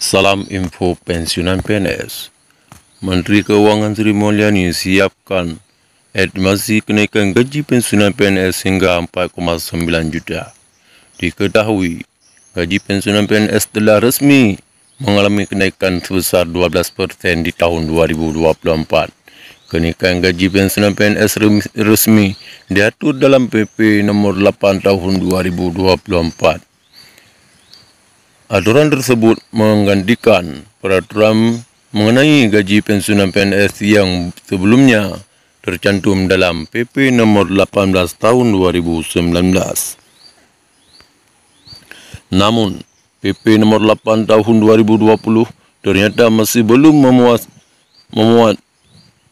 Salam info pensiunan PNS. Menteri Keuangan Sri Mulyani siapkan estimasi kenaikan gaji pensiunan PNS hingga 4,9 juta. Diketahui, gaji pensiunan PNS telah resmi mengalami kenaikan sebesar 12% di tahun 2024. Kenaikan gaji pensiunan PNS resmi diatur dalam PP Nomor 8 Tahun 2024 Aturan tersebut menggantikan peraturan mengenai gaji pensiunan PNS yang sebelumnya tercantum dalam PP Nomor 18 Tahun 2019. Namun, PP Nomor 8 Tahun 2020 ternyata masih belum memuat, memuat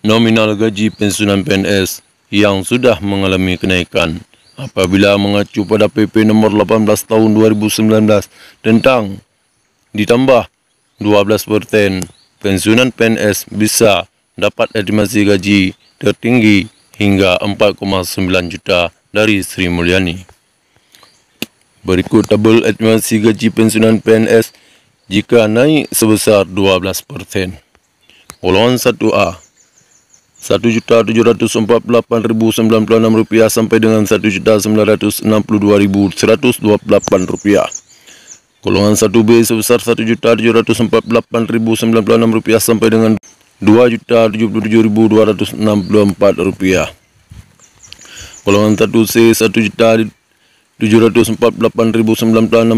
nominal gaji pensiunan PNS yang sudah mengalami kenaikan apabila mengacu pada PP nomor 18 tahun 2019 tentang ditambah 12 perten pensiunan PNS bisa dapat estimasi gaji tertinggi hingga 4.9 juta dari Sri Mulyani. Berikut tabel estimasi gaji pensiunan PNS jika naik sebesar 12%. Golongan 1A 1.748.096 rupiah sampai dengan 1.962.128 rupiah. Golongan 1B sebesar 1.748.096 rupiah sampai dengan 2.077.264 rupiah. Golongan 1C 1.748.096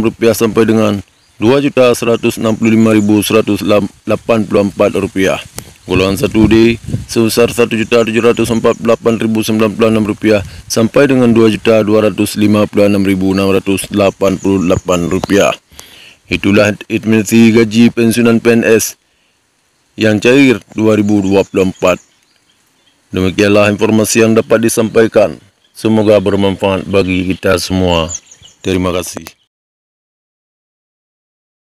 rupiah sampai dengan 2.165.184 rupiah. Golongan 1D sebesar Rp1.748.096 sampai dengan Rp2.256.688. Itulah estimasi gaji pensiunan PNS yang cair 2024. Demikianlah informasi yang dapat disampaikan. Semoga bermanfaat bagi kita semua. Terima kasih.